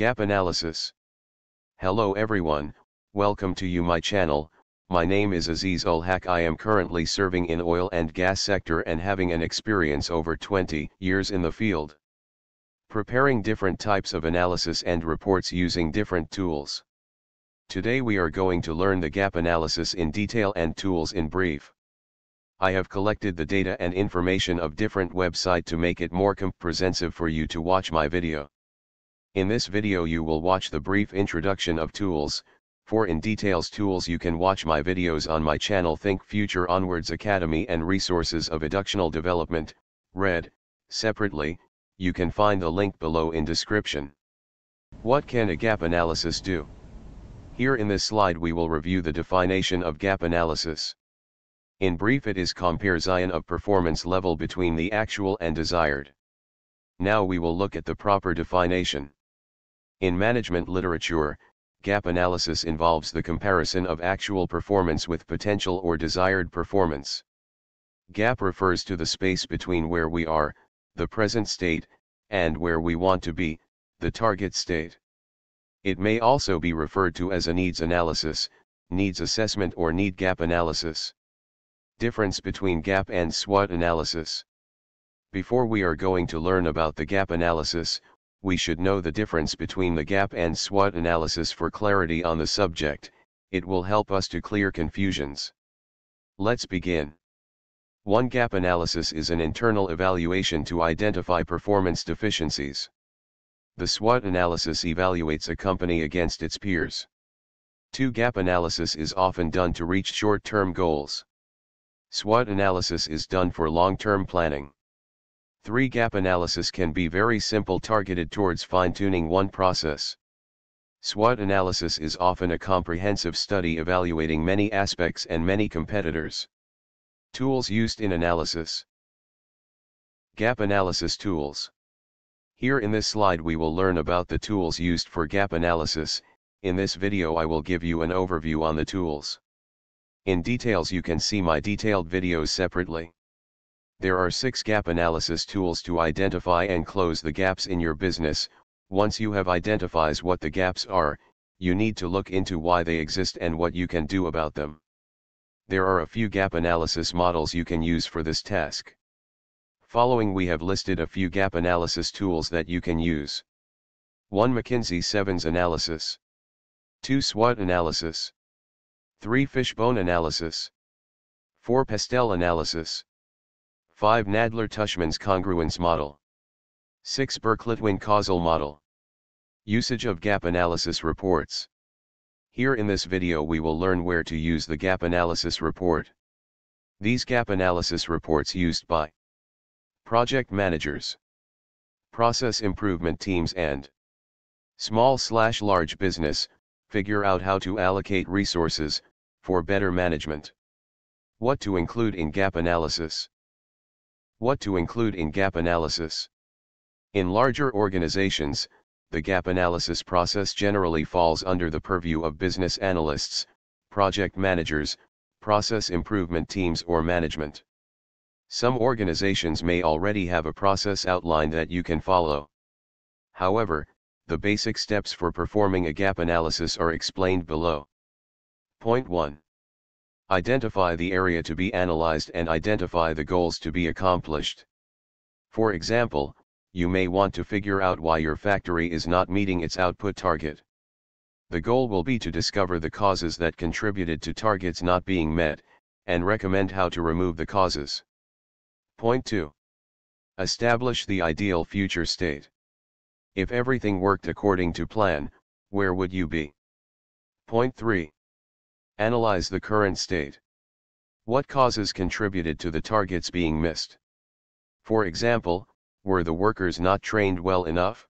Gap Analysis Hello everyone, welcome to you my channel, my name is Aziz Ul Haq. I am currently serving in oil and gas sector and having an experience over 20 years in the field. Preparing different types of analysis and reports using different tools. Today we are going to learn the gap analysis in detail and tools in brief. I have collected the data and information of different website to make it more comprehensive for you to watch my video. In this video you will watch the brief introduction of tools, for in details tools you can watch my videos on my channel Think Future Onwards Academy and Resources of Educational Development, read, separately, you can find the link below in description. What can a gap analysis do? Here in this slide we will review the definition of gap analysis. In brief it is comparison of performance level between the actual and desired. Now we will look at the proper definition. In management literature, gap analysis involves the comparison of actual performance with potential or desired performance. Gap refers to the space between where we are, the present state, and where we want to be, the target state. It may also be referred to as a needs analysis, needs assessment or need gap analysis. Difference between gap and SWOT analysis. Before we are going to learn about the gap analysis, we should know the difference between the gap and SWOT analysis for clarity on the subject, it will help us to clear confusions. Let's begin. One gap analysis is an internal evaluation to identify performance deficiencies. The SWOT analysis evaluates a company against its peers. Two gap analysis is often done to reach short term goals. SWOT analysis is done for long term planning. 3 gap analysis can be very simple targeted towards fine-tuning one process. SWOT analysis is often a comprehensive study evaluating many aspects and many competitors. Tools used in analysis. Gap analysis tools. Here in this slide we will learn about the tools used for gap analysis, in this video I will give you an overview on the tools. In details you can see my detailed videos separately. There are six gap analysis tools to identify and close the gaps in your business. Once you have identifies what the gaps are, you need to look into why they exist and what you can do about them. There are a few gap analysis models you can use for this task. Following we have listed a few gap analysis tools that you can use. 1 McKinsey 7's analysis. 2 SWOT analysis. 3 Fishbone analysis. 4 Pastel analysis. 5. Nadler-Tushman's congruence model. 6. berkeley causal model. Usage of gap analysis reports. Here in this video we will learn where to use the gap analysis report. These gap analysis reports used by project managers, process improvement teams and small slash large business, figure out how to allocate resources, for better management. What to include in gap analysis. What to include in gap analysis. In larger organizations, the gap analysis process generally falls under the purview of business analysts, project managers, process improvement teams or management. Some organizations may already have a process outline that you can follow. However, the basic steps for performing a gap analysis are explained below. Point 1. Identify the area to be analyzed and identify the goals to be accomplished. For example, you may want to figure out why your factory is not meeting its output target. The goal will be to discover the causes that contributed to targets not being met, and recommend how to remove the causes. Point 2. Establish the ideal future state. If everything worked according to plan, where would you be? Point 3. Analyze the current state. What causes contributed to the targets being missed? For example, were the workers not trained well enough?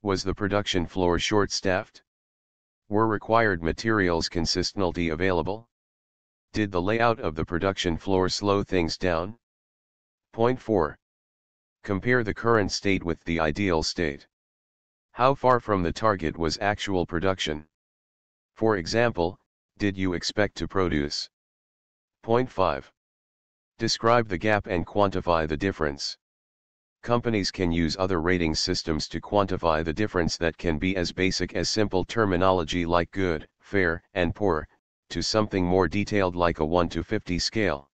Was the production floor short-staffed? Were required materials consistently available? Did the layout of the production floor slow things down? Point 4. Compare the current state with the ideal state. How far from the target was actual production? For example, did you expect to produce? Point 5. Describe the gap and quantify the difference. Companies can use other rating systems to quantify the difference that can be as basic as simple terminology like good, fair, and poor, to something more detailed like a 1 to 50 scale.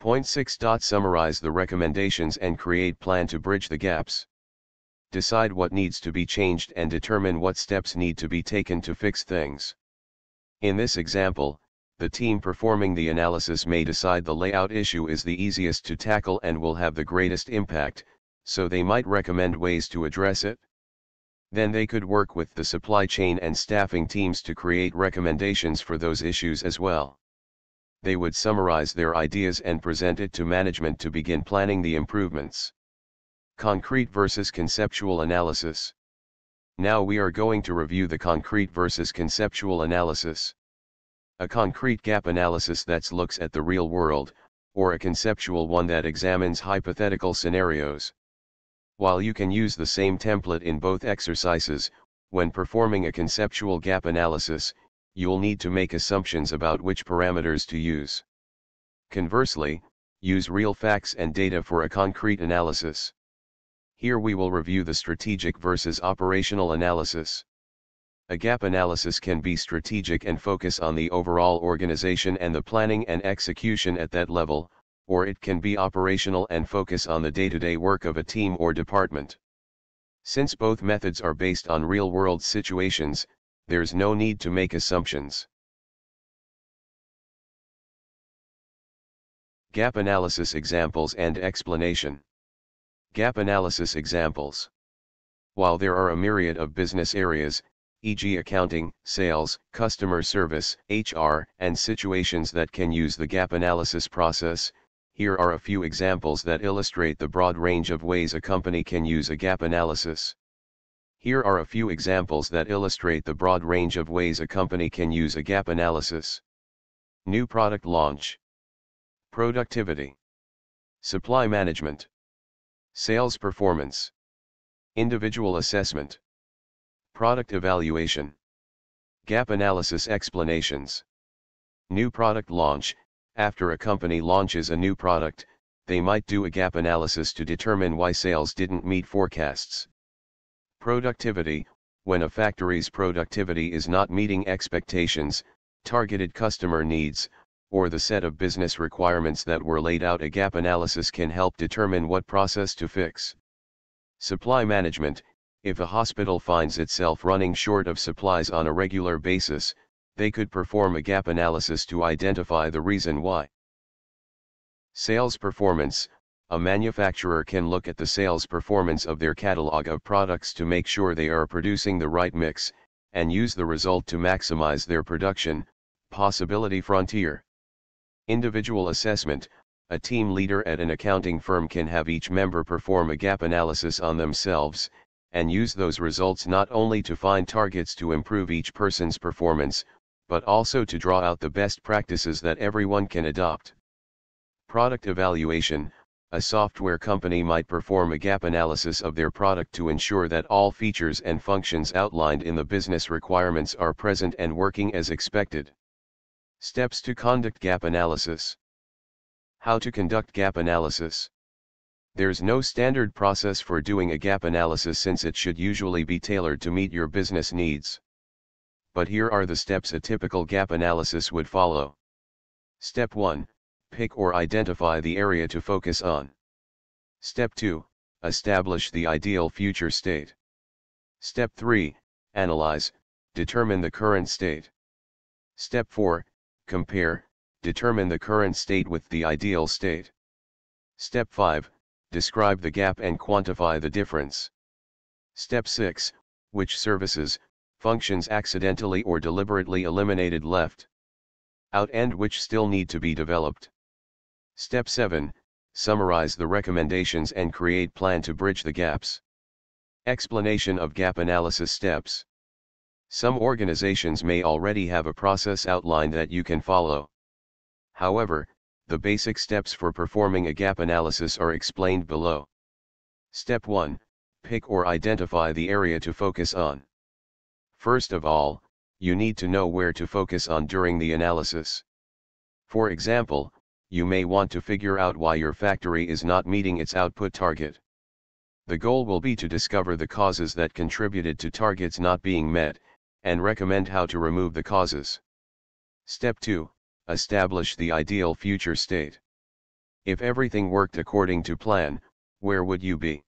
Point 6. Summarize the recommendations and create plan to bridge the gaps. Decide what needs to be changed and determine what steps need to be taken to fix things. In this example, the team performing the analysis may decide the layout issue is the easiest to tackle and will have the greatest impact, so they might recommend ways to address it. Then they could work with the supply chain and staffing teams to create recommendations for those issues as well. They would summarize their ideas and present it to management to begin planning the improvements. Concrete versus conceptual analysis. Now we are going to review the concrete versus conceptual analysis. A concrete gap analysis that looks at the real world, or a conceptual one that examines hypothetical scenarios. While you can use the same template in both exercises, when performing a conceptual gap analysis, you'll need to make assumptions about which parameters to use. Conversely, use real facts and data for a concrete analysis. Here we will review the strategic versus operational analysis. A gap analysis can be strategic and focus on the overall organization and the planning and execution at that level, or it can be operational and focus on the day-to-day -day work of a team or department. Since both methods are based on real-world situations, there's no need to make assumptions. Gap analysis examples and explanation. Gap analysis examples. While there are a myriad of business areas, e.g. accounting, sales, customer service, HR, and situations that can use the gap analysis process, here are a few examples that illustrate the broad range of ways a company can use a gap analysis. Here are a few examples that illustrate the broad range of ways a company can use a gap analysis. New product launch. Productivity. Supply management. Sales performance. Individual assessment. Product evaluation. Gap analysis explanations. New product launch. After a company launches a new product, they might do a gap analysis to determine why sales didn't meet forecasts. Productivity. When a factory's productivity is not meeting expectations, targeted customer needs, or the set of business requirements that were laid out a gap analysis can help determine what process to fix. Supply management, if a hospital finds itself running short of supplies on a regular basis, they could perform a gap analysis to identify the reason why. Sales performance, a manufacturer can look at the sales performance of their catalog of products to make sure they are producing the right mix, and use the result to maximize their production, possibility frontier. Individual assessment, a team leader at an accounting firm can have each member perform a gap analysis on themselves, and use those results not only to find targets to improve each person's performance, but also to draw out the best practices that everyone can adopt. Product evaluation, a software company might perform a gap analysis of their product to ensure that all features and functions outlined in the business requirements are present and working as expected. Steps to Conduct Gap Analysis How to conduct gap analysis. There's no standard process for doing a gap analysis since it should usually be tailored to meet your business needs. But here are the steps a typical gap analysis would follow. Step 1 Pick or identify the area to focus on. Step 2 Establish the ideal future state. Step 3 Analyze, determine the current state. Step 4 compare, determine the current state with the ideal state. Step 5, describe the gap and quantify the difference. Step 6, which services, functions accidentally or deliberately eliminated left out and which still need to be developed. Step 7, summarize the recommendations and create plan to bridge the gaps. Explanation of gap analysis steps. Some organizations may already have a process outlined that you can follow. However, the basic steps for performing a gap analysis are explained below. Step 1 Pick or identify the area to focus on. First of all, you need to know where to focus on during the analysis. For example, you may want to figure out why your factory is not meeting its output target. The goal will be to discover the causes that contributed to targets not being met, and recommend how to remove the causes. Step 2 Establish the ideal future state. If everything worked according to plan, where would you be?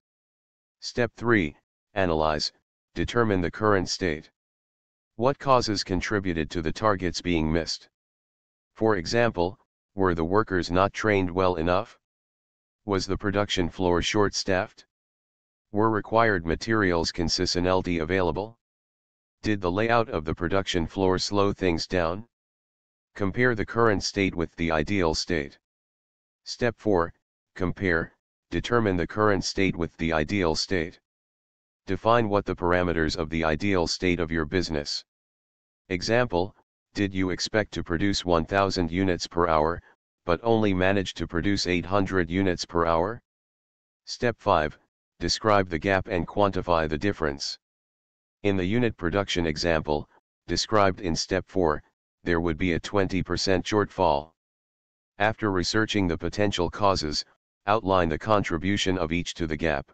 Step 3 Analyze, determine the current state. What causes contributed to the targets being missed? For example, were the workers not trained well enough? Was the production floor short staffed? Were required materials consistently available? Did the layout of the production floor slow things down? Compare the current state with the ideal state. Step 4, compare, determine the current state with the ideal state. Define what the parameters of the ideal state of your business. Example, did you expect to produce 1000 units per hour, but only managed to produce 800 units per hour? Step 5, describe the gap and quantify the difference. In the unit production example, described in step 4, there would be a 20% shortfall. After researching the potential causes, outline the contribution of each to the gap.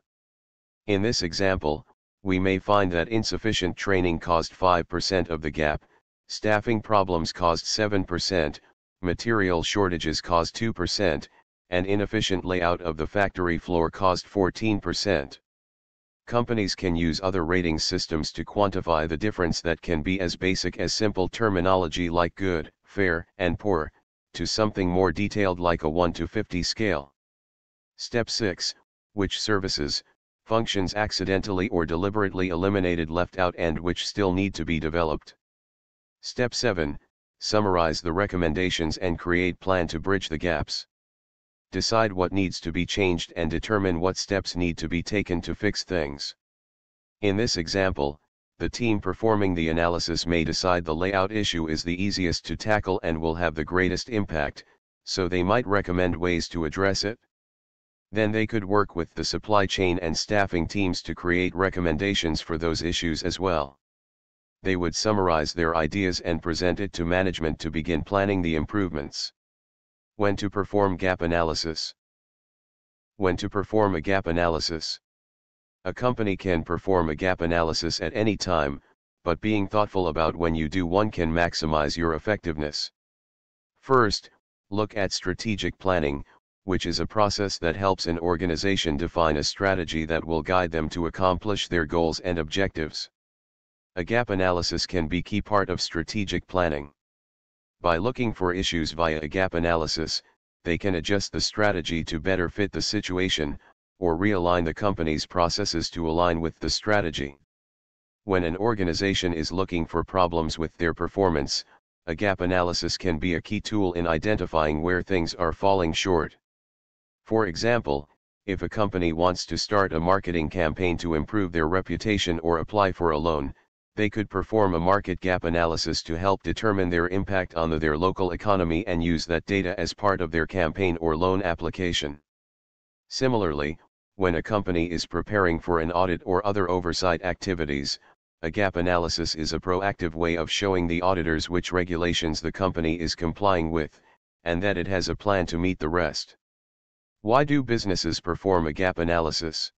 In this example, we may find that insufficient training caused 5% of the gap, staffing problems caused 7%, material shortages caused 2%, and inefficient layout of the factory floor caused 14% companies can use other rating systems to quantify the difference that can be as basic as simple terminology like good, fair, and poor, to something more detailed like a 1 to 50 scale. Step 6, which services, functions accidentally or deliberately eliminated left out and which still need to be developed. Step 7, summarize the recommendations and create plan to bridge the gaps decide what needs to be changed and determine what steps need to be taken to fix things. In this example, the team performing the analysis may decide the layout issue is the easiest to tackle and will have the greatest impact, so they might recommend ways to address it. Then they could work with the supply chain and staffing teams to create recommendations for those issues as well. They would summarize their ideas and present it to management to begin planning the improvements. When to perform gap analysis. When to perform a gap analysis. A company can perform a gap analysis at any time, but being thoughtful about when you do one can maximize your effectiveness. First, look at strategic planning, which is a process that helps an organization define a strategy that will guide them to accomplish their goals and objectives. A gap analysis can be key part of strategic planning. By looking for issues via a gap analysis, they can adjust the strategy to better fit the situation, or realign the company's processes to align with the strategy. When an organization is looking for problems with their performance, a gap analysis can be a key tool in identifying where things are falling short. For example, if a company wants to start a marketing campaign to improve their reputation or apply for a loan, they could perform a market gap analysis to help determine their impact on the, their local economy and use that data as part of their campaign or loan application. Similarly, when a company is preparing for an audit or other oversight activities, a gap analysis is a proactive way of showing the auditors which regulations the company is complying with, and that it has a plan to meet the rest. Why do businesses perform a gap analysis?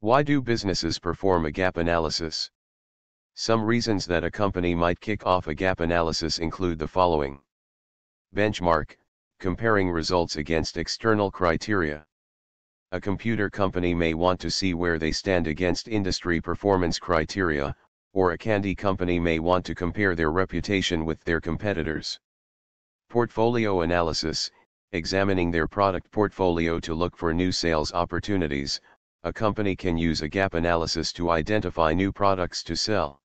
Why do businesses perform a gap analysis? Some reasons that a company might kick off a gap analysis include the following. Benchmark, comparing results against external criteria. A computer company may want to see where they stand against industry performance criteria, or a candy company may want to compare their reputation with their competitors. Portfolio analysis, examining their product portfolio to look for new sales opportunities, a company can use a gap analysis to identify new products to sell.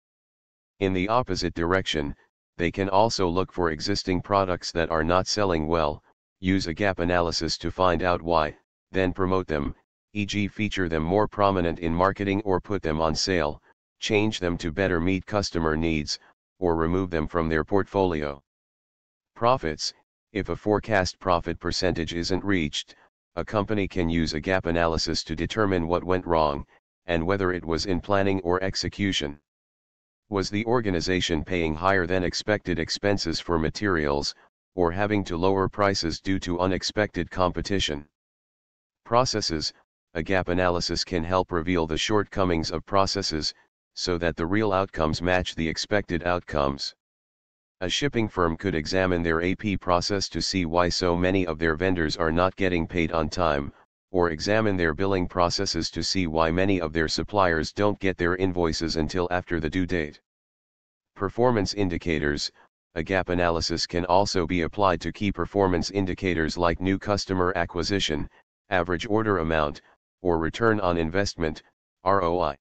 In the opposite direction, they can also look for existing products that are not selling well, use a gap analysis to find out why, then promote them, e.g. feature them more prominent in marketing or put them on sale, change them to better meet customer needs, or remove them from their portfolio. Profits, if a forecast profit percentage isn't reached, a company can use a gap analysis to determine what went wrong, and whether it was in planning or execution. Was the organization paying higher than expected expenses for materials, or having to lower prices due to unexpected competition? Processes, a gap analysis can help reveal the shortcomings of processes, so that the real outcomes match the expected outcomes. A shipping firm could examine their AP process to see why so many of their vendors are not getting paid on time, or examine their billing processes to see why many of their suppliers don't get their invoices until after the due date. Performance indicators, a gap analysis can also be applied to key performance indicators like new customer acquisition, average order amount, or return on investment, ROI.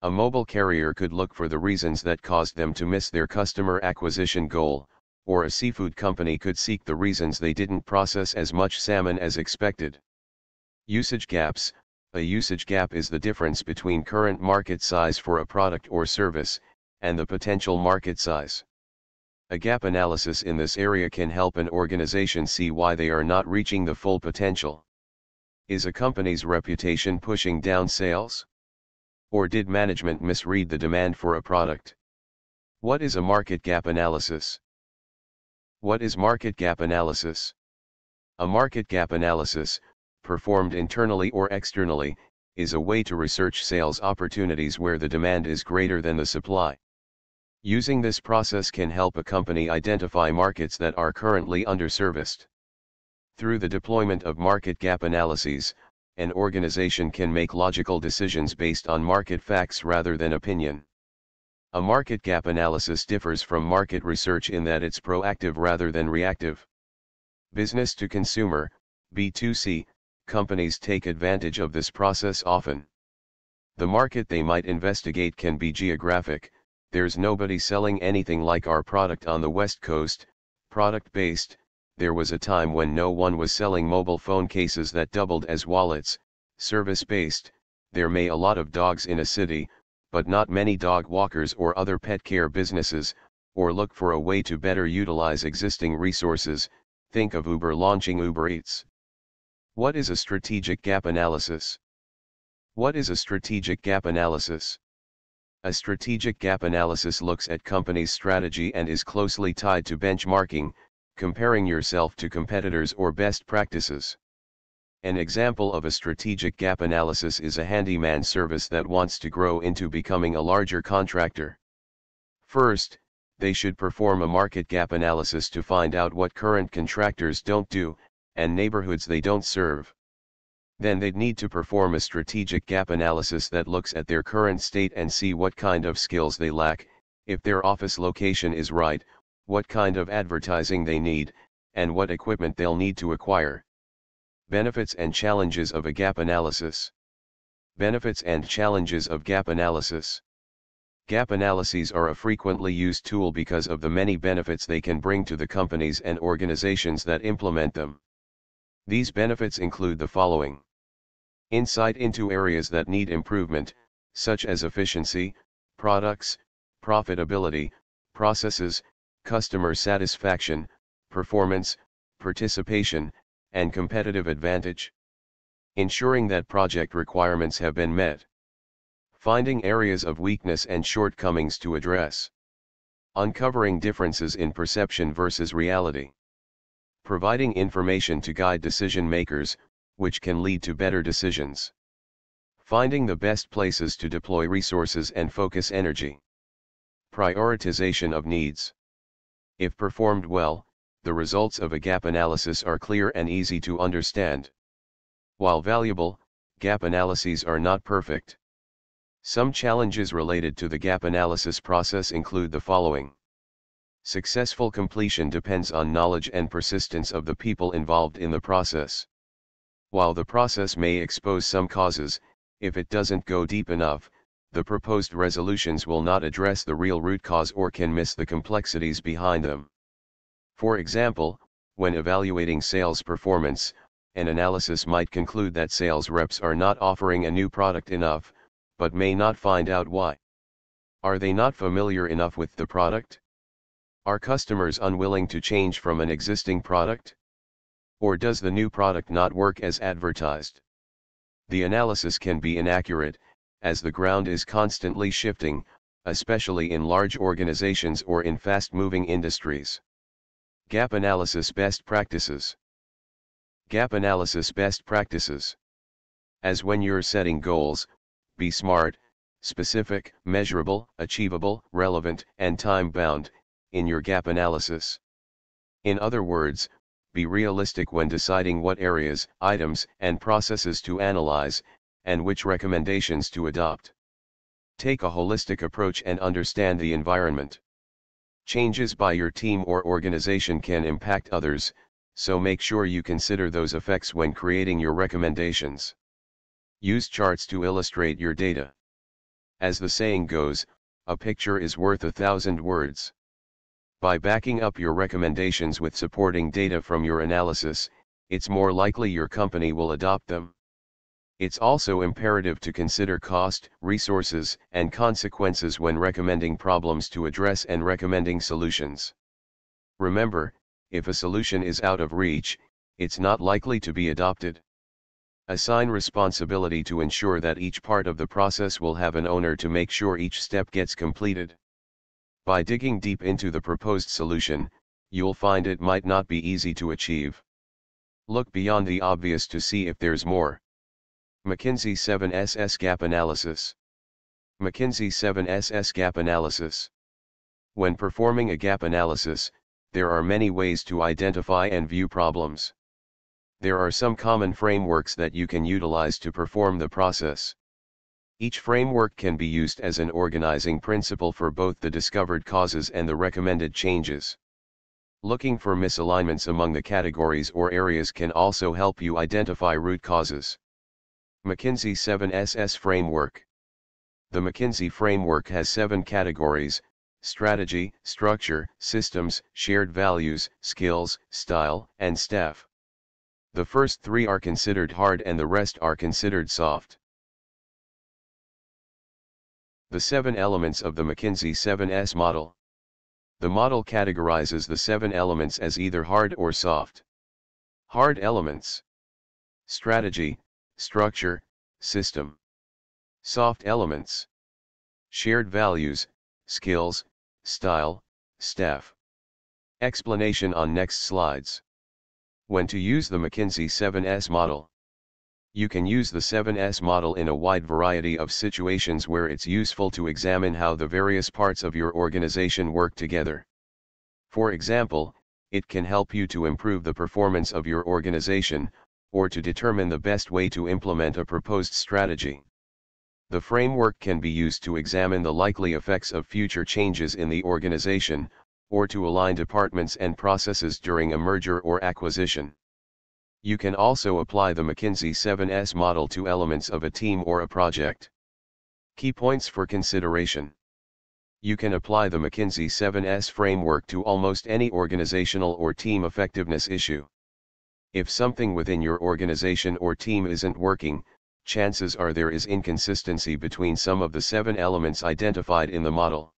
A mobile carrier could look for the reasons that caused them to miss their customer acquisition goal, or a seafood company could seek the reasons they didn't process as much salmon as expected. Usage gaps, a usage gap is the difference between current market size for a product or service, and the potential market size. A gap analysis in this area can help an organization see why they are not reaching the full potential. Is a company's reputation pushing down sales? Or did management misread the demand for a product? What is a market gap analysis? What is market gap analysis? A market gap analysis, performed internally or externally, is a way to research sales opportunities where the demand is greater than the supply. Using this process can help a company identify markets that are currently underserviced. Through the deployment of market gap analyses, an organization can make logical decisions based on market facts rather than opinion. A market gap analysis differs from market research in that it's proactive rather than reactive. Business to consumer, B2C, companies take advantage of this process often. The market they might investigate can be geographic, there's nobody selling anything like our product on the West Coast, product-based, there was a time when no one was selling mobile phone cases that doubled as wallets, service-based, there may a lot of dogs in a city, but not many dog walkers or other pet care businesses, or look for a way to better utilize existing resources, think of Uber launching Uber Eats. What is a strategic gap analysis? What is a strategic gap analysis? A strategic gap analysis looks at companies' strategy and is closely tied to benchmarking, comparing yourself to competitors or best practices. An example of a strategic gap analysis is a handyman service that wants to grow into becoming a larger contractor. First, they should perform a market gap analysis to find out what current contractors don't do, and neighborhoods they don't serve. Then they'd need to perform a strategic gap analysis that looks at their current state and see what kind of skills they lack, if their office location is right, what kind of advertising they need, and what equipment they'll need to acquire. Benefits and Challenges of a Gap Analysis Benefits and Challenges of Gap Analysis Gap analyses are a frequently used tool because of the many benefits they can bring to the companies and organizations that implement them. These benefits include the following. Insight into areas that need improvement, such as efficiency, products, profitability, processes, customer satisfaction, performance, participation, and competitive advantage. Ensuring that project requirements have been met. Finding areas of weakness and shortcomings to address. Uncovering differences in perception versus reality providing information to guide decision makers, which can lead to better decisions. Finding the best places to deploy resources and focus energy. Prioritization of needs. If performed well, the results of a gap analysis are clear and easy to understand. While valuable, gap analyses are not perfect. Some challenges related to the gap analysis process include the following. Successful completion depends on knowledge and persistence of the people involved in the process. While the process may expose some causes, if it doesn't go deep enough, the proposed resolutions will not address the real root cause or can miss the complexities behind them. For example, when evaluating sales performance, an analysis might conclude that sales reps are not offering a new product enough, but may not find out why. Are they not familiar enough with the product? Are customers unwilling to change from an existing product? Or does the new product not work as advertised? The analysis can be inaccurate, as the ground is constantly shifting, especially in large organizations or in fast-moving industries. Gap Analysis Best Practices Gap Analysis Best Practices As when you're setting goals, be smart, specific, measurable, achievable, relevant, and time-bound, in your gap analysis. In other words, be realistic when deciding what areas, items, and processes to analyze, and which recommendations to adopt. Take a holistic approach and understand the environment. Changes by your team or organization can impact others, so make sure you consider those effects when creating your recommendations. Use charts to illustrate your data. As the saying goes, a picture is worth a thousand words. By backing up your recommendations with supporting data from your analysis, it's more likely your company will adopt them. It's also imperative to consider cost, resources, and consequences when recommending problems to address and recommending solutions. Remember, if a solution is out of reach, it's not likely to be adopted. Assign responsibility to ensure that each part of the process will have an owner to make sure each step gets completed. By digging deep into the proposed solution, you'll find it might not be easy to achieve. Look beyond the obvious to see if there's more. McKinsey 7SS Gap Analysis McKinsey 7SS Gap Analysis When performing a gap analysis, there are many ways to identify and view problems. There are some common frameworks that you can utilize to perform the process. Each framework can be used as an organizing principle for both the discovered causes and the recommended changes. Looking for misalignments among the categories or areas can also help you identify root causes. McKinsey 7SS Framework The McKinsey framework has seven categories strategy, structure, systems, shared values, skills, style, and staff. The first three are considered hard and the rest are considered soft. The seven elements of the McKinsey 7S model. The model categorizes the seven elements as either hard or soft. Hard elements. Strategy, structure, system. Soft elements. Shared values, skills, style, staff. Explanation on next slides. When to use the McKinsey 7S model. You can use the 7S model in a wide variety of situations where it's useful to examine how the various parts of your organization work together. For example, it can help you to improve the performance of your organization, or to determine the best way to implement a proposed strategy. The framework can be used to examine the likely effects of future changes in the organization, or to align departments and processes during a merger or acquisition. You can also apply the McKinsey 7S model to elements of a team or a project. Key points for consideration. You can apply the McKinsey 7S framework to almost any organizational or team effectiveness issue. If something within your organization or team isn't working, chances are there is inconsistency between some of the seven elements identified in the model.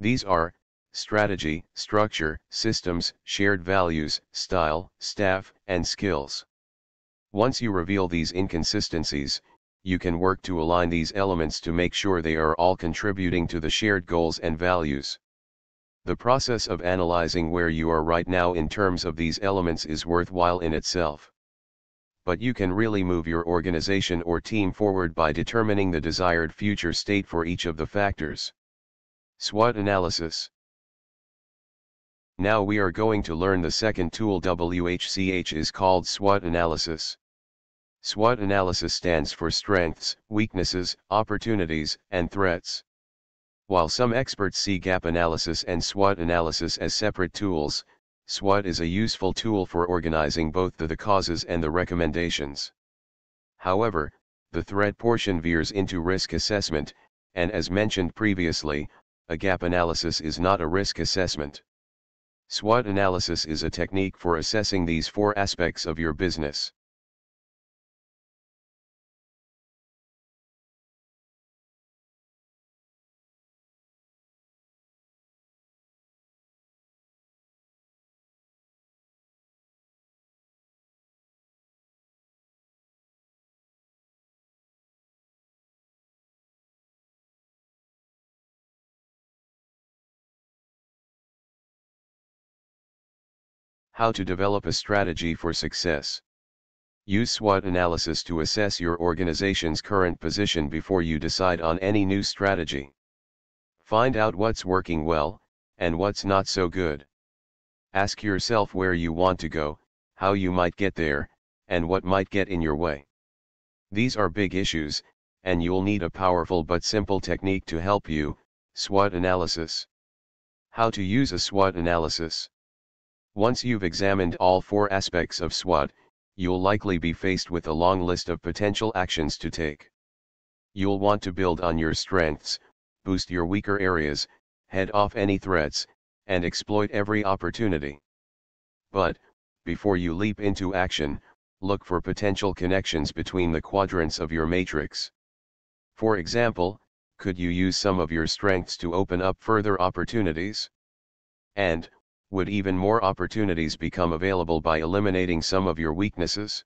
These are strategy, structure, systems, shared values, style, staff, and skills. Once you reveal these inconsistencies, you can work to align these elements to make sure they are all contributing to the shared goals and values. The process of analyzing where you are right now in terms of these elements is worthwhile in itself. But you can really move your organization or team forward by determining the desired future state for each of the factors. SWOT Analysis now we are going to learn the second tool WHCH is called SWOT analysis. SWOT analysis stands for strengths, weaknesses, opportunities, and threats. While some experts see gap analysis and SWOT analysis as separate tools, SWOT is a useful tool for organizing both the, the causes and the recommendations. However, the threat portion veers into risk assessment, and as mentioned previously, a gap analysis is not a risk assessment. SWOT analysis is a technique for assessing these four aspects of your business. How to develop a strategy for success. Use SWOT analysis to assess your organization's current position before you decide on any new strategy. Find out what's working well, and what's not so good. Ask yourself where you want to go, how you might get there, and what might get in your way. These are big issues, and you'll need a powerful but simple technique to help you, SWOT analysis. How to use a SWOT analysis. Once you've examined all four aspects of SWOT, you'll likely be faced with a long list of potential actions to take. You'll want to build on your strengths, boost your weaker areas, head off any threats, and exploit every opportunity. But, before you leap into action, look for potential connections between the quadrants of your matrix. For example, could you use some of your strengths to open up further opportunities? And, would even more opportunities become available by eliminating some of your weaknesses?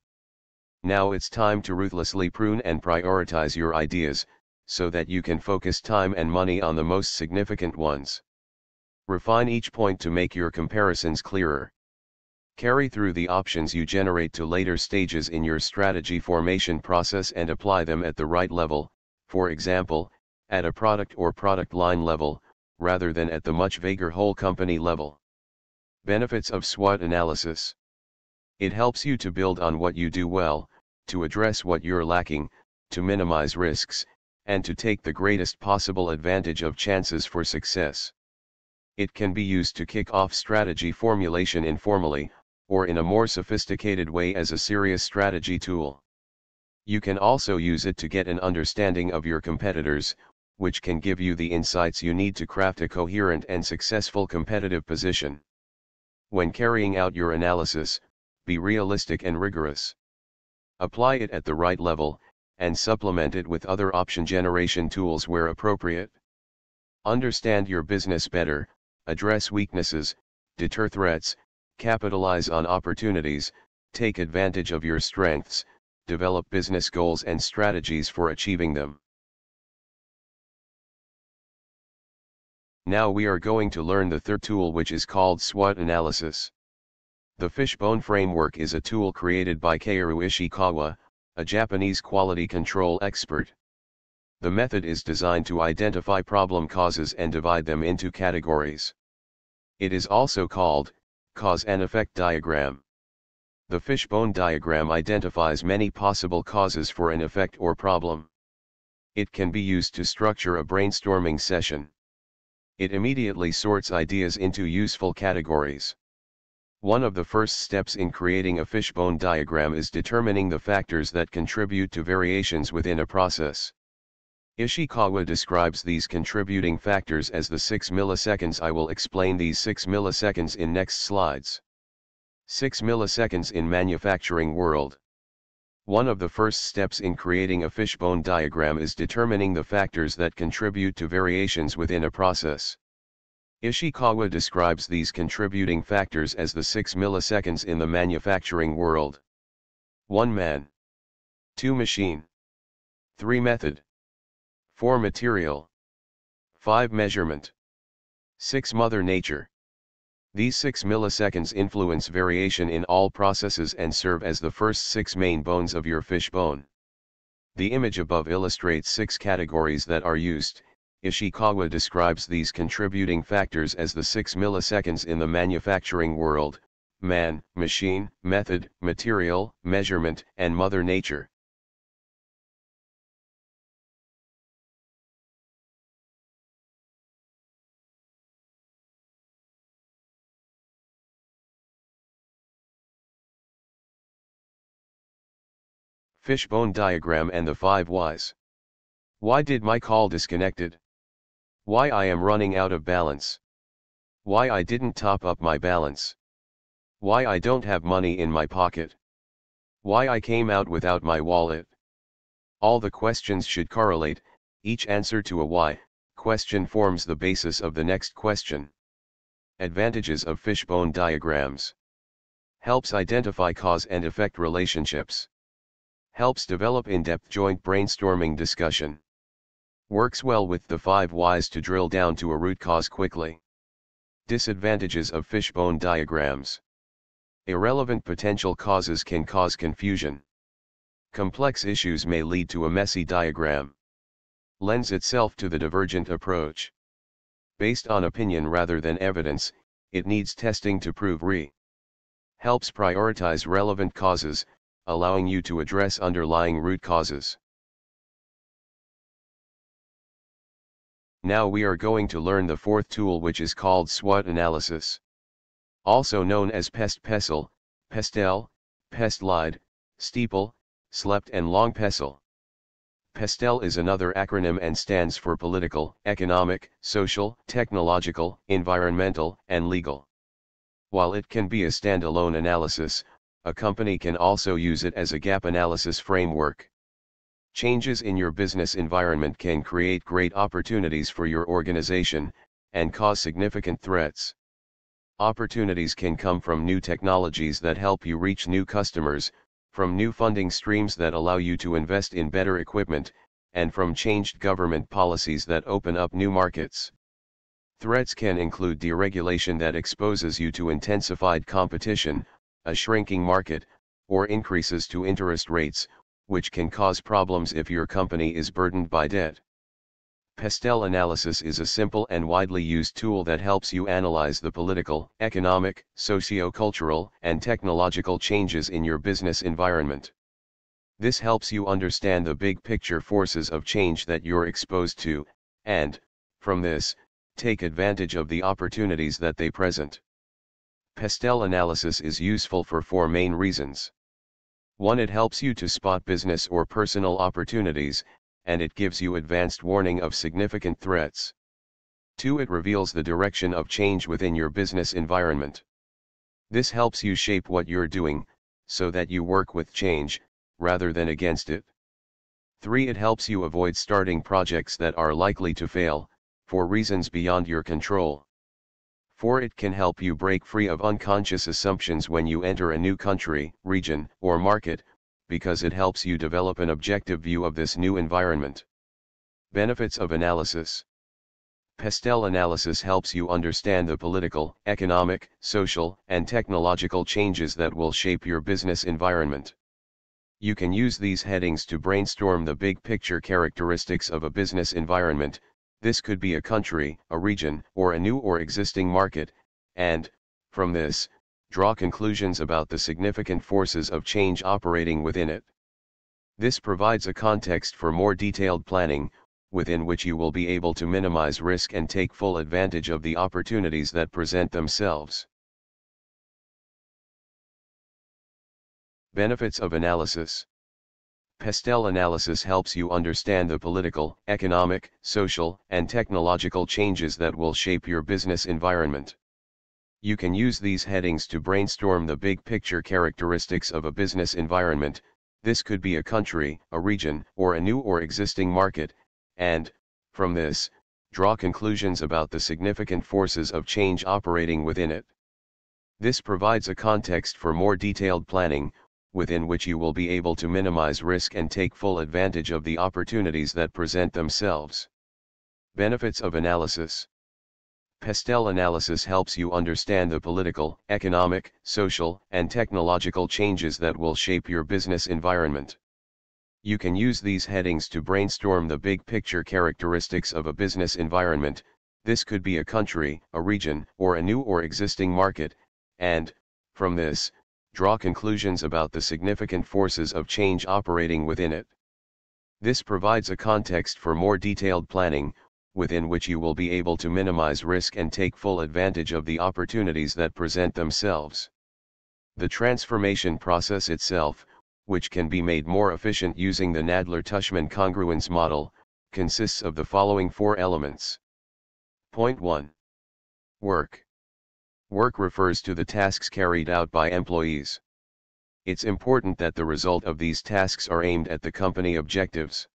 Now it's time to ruthlessly prune and prioritize your ideas, so that you can focus time and money on the most significant ones. Refine each point to make your comparisons clearer. Carry through the options you generate to later stages in your strategy formation process and apply them at the right level, for example, at a product or product line level, rather than at the much vaguer whole company level. Benefits of SWOT analysis. It helps you to build on what you do well, to address what you're lacking, to minimize risks, and to take the greatest possible advantage of chances for success. It can be used to kick off strategy formulation informally, or in a more sophisticated way as a serious strategy tool. You can also use it to get an understanding of your competitors, which can give you the insights you need to craft a coherent and successful competitive position. When carrying out your analysis, be realistic and rigorous. Apply it at the right level, and supplement it with other option generation tools where appropriate. Understand your business better, address weaknesses, deter threats, capitalize on opportunities, take advantage of your strengths, develop business goals and strategies for achieving them. Now we are going to learn the third tool which is called SWOT analysis. The fishbone framework is a tool created by Kaoru Ishikawa, a Japanese quality control expert. The method is designed to identify problem causes and divide them into categories. It is also called, cause and effect diagram. The fishbone diagram identifies many possible causes for an effect or problem. It can be used to structure a brainstorming session it immediately sorts ideas into useful categories. One of the first steps in creating a fishbone diagram is determining the factors that contribute to variations within a process. Ishikawa describes these contributing factors as the 6 milliseconds I will explain these 6 milliseconds in next slides. 6 milliseconds in manufacturing world. One of the first steps in creating a fishbone diagram is determining the factors that contribute to variations within a process. Ishikawa describes these contributing factors as the 6 milliseconds in the manufacturing world. 1 man. 2 machine. 3 method. 4 material. 5 measurement. 6 mother nature. These 6 milliseconds influence variation in all processes and serve as the first 6 main bones of your fishbone. The image above illustrates 6 categories that are used, Ishikawa describes these contributing factors as the 6 milliseconds in the manufacturing world, man, machine, method, material, measurement, and mother nature. Fishbone diagram and the five whys. Why did my call disconnected? Why I am running out of balance. Why I didn't top up my balance. Why I don't have money in my pocket. Why I came out without my wallet. All the questions should correlate, each answer to a why, question forms the basis of the next question. Advantages of fishbone diagrams. Helps identify cause and effect relationships helps develop in-depth joint brainstorming discussion. Works well with the five whys to drill down to a root cause quickly. Disadvantages of fishbone diagrams. Irrelevant potential causes can cause confusion. Complex issues may lead to a messy diagram. Lends itself to the divergent approach. Based on opinion rather than evidence, it needs testing to prove re. Helps prioritize relevant causes, allowing you to address underlying root causes. Now we are going to learn the fourth tool which is called SWOT analysis. Also known as pest pestle, pestel, pestlide, steeple, slept and long pestle. PESTEL is another acronym and stands for political, economic, social, technological, environmental, and legal. While it can be a standalone analysis, a company can also use it as a gap analysis framework. Changes in your business environment can create great opportunities for your organization, and cause significant threats. Opportunities can come from new technologies that help you reach new customers, from new funding streams that allow you to invest in better equipment, and from changed government policies that open up new markets. Threats can include deregulation that exposes you to intensified competition, a shrinking market, or increases to interest rates, which can cause problems if your company is burdened by debt. Pestel analysis is a simple and widely used tool that helps you analyze the political, economic, socio-cultural, and technological changes in your business environment. This helps you understand the big picture forces of change that you're exposed to, and, from this, take advantage of the opportunities that they present. Pestel analysis is useful for four main reasons. 1. It helps you to spot business or personal opportunities, and it gives you advanced warning of significant threats. 2. It reveals the direction of change within your business environment. This helps you shape what you're doing, so that you work with change, rather than against it. 3. It helps you avoid starting projects that are likely to fail, for reasons beyond your control for it can help you break free of unconscious assumptions when you enter a new country, region, or market, because it helps you develop an objective view of this new environment. Benefits of Analysis Pestel analysis helps you understand the political, economic, social, and technological changes that will shape your business environment. You can use these headings to brainstorm the big picture characteristics of a business environment, this could be a country, a region, or a new or existing market, and, from this, draw conclusions about the significant forces of change operating within it. This provides a context for more detailed planning, within which you will be able to minimize risk and take full advantage of the opportunities that present themselves. Benefits of Analysis Pestel analysis helps you understand the political, economic, social, and technological changes that will shape your business environment. You can use these headings to brainstorm the big picture characteristics of a business environment, this could be a country, a region, or a new or existing market, and, from this, draw conclusions about the significant forces of change operating within it. This provides a context for more detailed planning, within which you will be able to minimize risk and take full advantage of the opportunities that present themselves. Benefits of Analysis Pestel analysis helps you understand the political, economic, social, and technological changes that will shape your business environment. You can use these headings to brainstorm the big picture characteristics of a business environment, this could be a country, a region, or a new or existing market, and, from this, draw conclusions about the significant forces of change operating within it. This provides a context for more detailed planning, within which you will be able to minimize risk and take full advantage of the opportunities that present themselves. The transformation process itself, which can be made more efficient using the Nadler-Tushman congruence model, consists of the following four elements. Point 1. Work. Work refers to the tasks carried out by employees. It's important that the result of these tasks are aimed at the company objectives.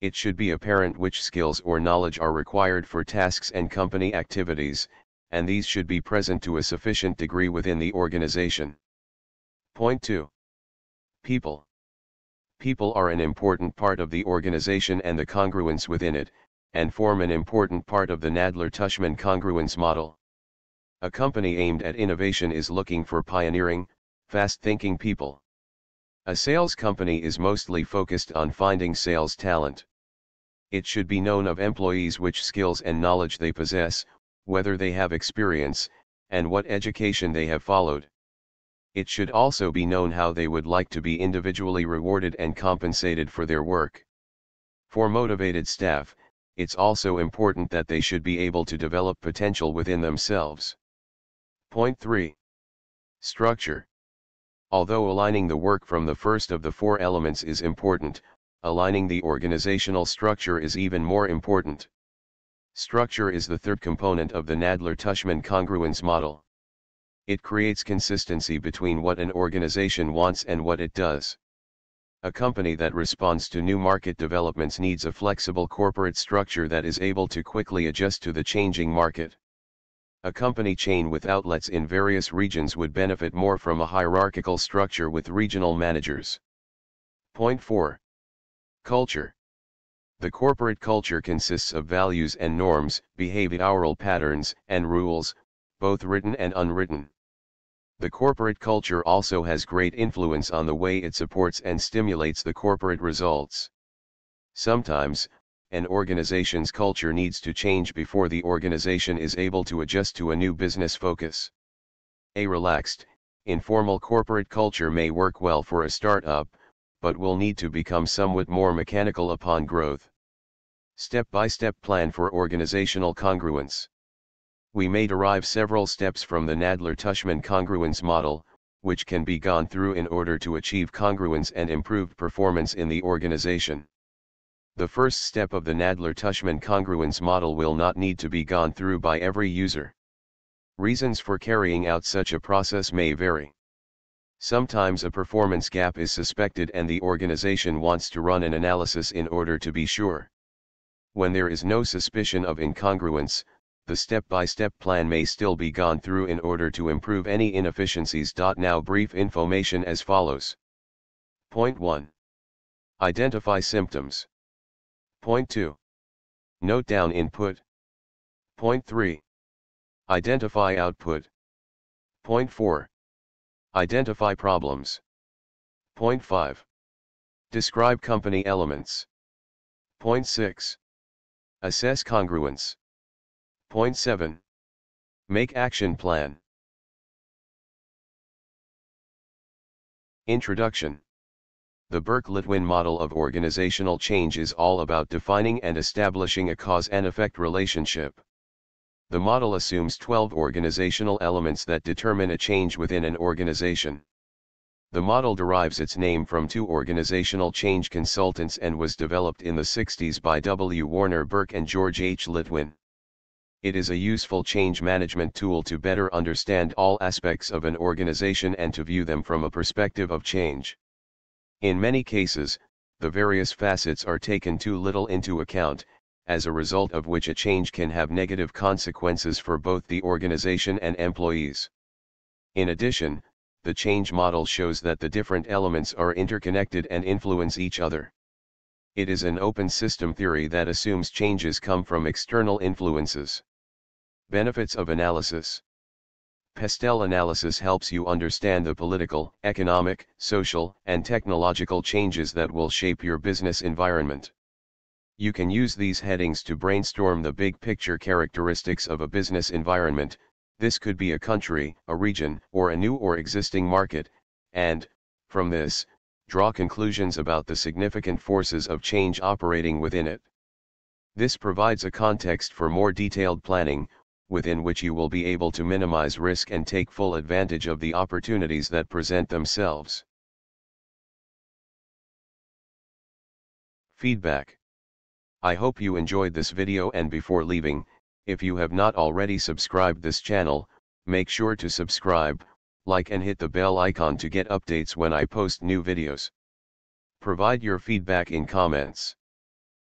It should be apparent which skills or knowledge are required for tasks and company activities, and these should be present to a sufficient degree within the organization. Point 2. People. People are an important part of the organization and the congruence within it, and form an important part of the Nadler-Tushman congruence model. A company aimed at innovation is looking for pioneering, fast-thinking people. A sales company is mostly focused on finding sales talent. It should be known of employees which skills and knowledge they possess, whether they have experience, and what education they have followed. It should also be known how they would like to be individually rewarded and compensated for their work. For motivated staff, it's also important that they should be able to develop potential within themselves. Point 3. Structure. Although aligning the work from the first of the four elements is important, aligning the organizational structure is even more important. Structure is the third component of the Nadler-Tushman congruence model. It creates consistency between what an organization wants and what it does. A company that responds to new market developments needs a flexible corporate structure that is able to quickly adjust to the changing market a company chain with outlets in various regions would benefit more from a hierarchical structure with regional managers. Point 4. Culture. The corporate culture consists of values and norms, behavioral patterns and rules, both written and unwritten. The corporate culture also has great influence on the way it supports and stimulates the corporate results. Sometimes, an organization's culture needs to change before the organization is able to adjust to a new business focus. A relaxed, informal corporate culture may work well for a startup, but will need to become somewhat more mechanical upon growth. Step-by-step plan for organizational congruence. We may derive several steps from the Nadler-Tushman congruence model, which can be gone through in order to achieve congruence and improved performance in the organization. The first step of the Nadler-Tushman congruence model will not need to be gone through by every user. Reasons for carrying out such a process may vary. Sometimes a performance gap is suspected and the organization wants to run an analysis in order to be sure. When there is no suspicion of incongruence, the step-by-step -step plan may still be gone through in order to improve any inefficiencies. Now brief information as follows. Point 1. Identify symptoms. Point 2. Note down input. Point 3. Identify output. Point 4. Identify problems. Point 5. Describe company elements. Point 6. Assess congruence. Point 7. Make action plan. Introduction the Burke-Litwin model of organizational change is all about defining and establishing a cause and effect relationship. The model assumes 12 organizational elements that determine a change within an organization. The model derives its name from two organizational change consultants and was developed in the 60s by W. Warner Burke and George H. Litwin. It is a useful change management tool to better understand all aspects of an organization and to view them from a perspective of change. In many cases, the various facets are taken too little into account, as a result of which a change can have negative consequences for both the organization and employees. In addition, the change model shows that the different elements are interconnected and influence each other. It is an open system theory that assumes changes come from external influences. Benefits of analysis Pestel analysis helps you understand the political, economic, social, and technological changes that will shape your business environment. You can use these headings to brainstorm the big picture characteristics of a business environment, this could be a country, a region, or a new or existing market, and, from this, draw conclusions about the significant forces of change operating within it. This provides a context for more detailed planning, within which you will be able to minimize risk and take full advantage of the opportunities that present themselves. Feedback I hope you enjoyed this video and before leaving, if you have not already subscribed this channel, make sure to subscribe, like and hit the bell icon to get updates when I post new videos. Provide your feedback in comments.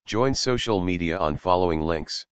Join social media on following links.